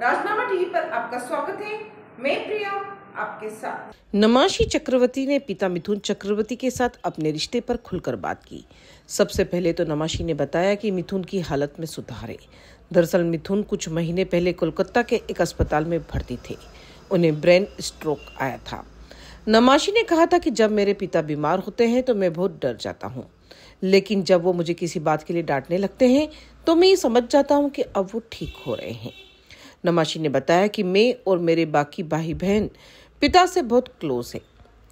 राजनामा TV पर आपका स्वागत है मैं प्रिया आपके साथ नमाशी चक्रवर्ती ने पिता मिथुन चक्रवर्ती के साथ अपने रिश्ते पर खुलकर बात की सबसे पहले तो नमाशी ने बताया कि मिथुन की हालत में सुधार है दरअसल मिथुन कुछ महीने पहले कोलकाता के एक अस्पताल में भर्ती थे उन्हें ब्रेन स्ट्रोक आया था नमाशी ने कहा था कि जब मेरे पिता बीमार होते हैं तो मैं बहुत डर जाता हूँ लेकिन जब वो मुझे किसी बात के लिए डांटने लगते हैं तो मैं ये समझ जाता हूँ कि अब वो ठीक हो रहे हैं नमाशी ने बताया कि मैं और मेरे बाकी भाई बहन पिता से बहुत क्लोज हैं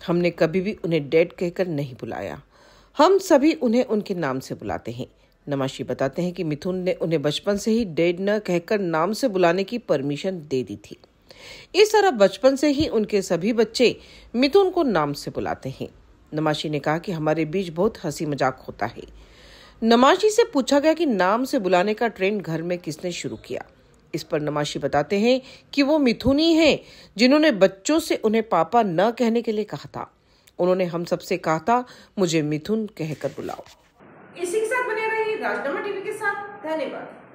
हमने कभी भी उन्हें डैड कहकर नहीं बुलाया हम सभी उन्हें उनके नाम से बुलाते हैं नमाशी बताते हैं कि मिथुन ने उन्हें बचपन से ही डैड न कहकर नाम से बुलाने की परमिशन दे दी थी इस तरह बचपन से ही उनके सभी बच्चे मिथुन को नाम से बुलाते हैं नमाशी ने कहा कि हमारे बीच बहुत हंसी मजाक होता है नमाशी से पूछा गया कि नाम से बुलाने का ट्रेंड घर में किसने शुरू किया इस पर नमाशी बताते हैं कि वो मिथुनी हैं जिन्होंने बच्चों से उन्हें पापा न कहने के लिए कहा था उन्होंने हम सबसे कहा था मुझे मिथुन कहकर बुलाओ इसी के साथ बने रहिए राजनामा टीवी के साथ धन्यवाद